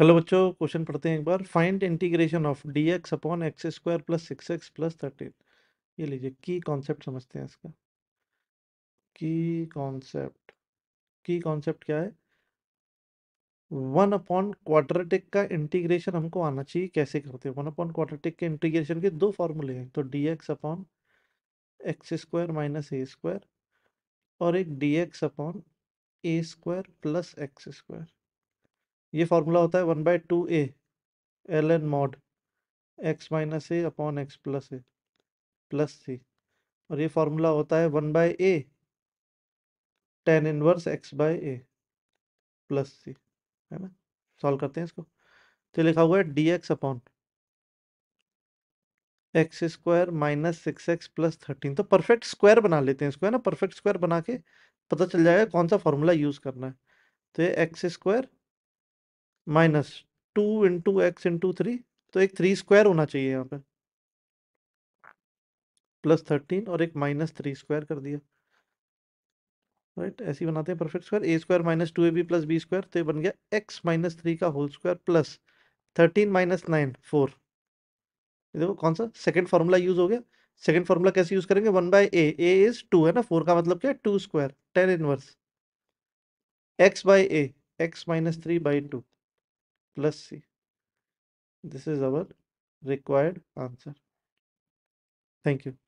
Hello बच्चों question पढ़ते हैं एक बार find integration of d x upon x square plus six x plus thirteen ये लीजिए की कॉन्सेप्ट समझते हैं इसका की कॉन्सेप्ट की कॉन्सेप्ट क्या है वन अपॉन क्वाड्रेटिक का इंटीग्रेशन हमको आना चाहिए कैसे करते हैं वन अपॉन क्वाड्रेटिक के इंटीग्रेशन के दो फार्मूले हैं तो d x upon x square minus a square और एक d x upon a square plus x square ये फार्मूला होता है one by two a l n mod x minus a upon x plus a plus c और ये formula होता है one by A tan inverse x by a plus c है ना solve करते हैं इसको तो लिखा हुआ है d x upon x square minus six x plus thirteen तो परफेक्ट स्क्वायर बना लेते हैं इसको है ना परफेक्ट स्क्वायर बना के पता चल जाएगा कौन सा फार्मूला यूज़ करना है तो ये x square minus two into x into three तो एक थ्री स्क्वायर होना चाहिए यहाँ पे प्लस थर्टीन और एक माइनस थ्री स्क्वायर कर दिया राइट right? ऐसी बनाते हैं perfect square a square minus two a b plus b square तो ये बन गया एक्स माइनस थ्री का whole square plus thirteen minus nine four देखो कौन सा सेकेंड फार्मूला यूज हो गया सेकेंड फार्मूला कैसे यूज करेंगे one by a a is two है ना फोर का मतलब क्या है two square tan inverse x by a x minus three by two plus c this is our required answer thank you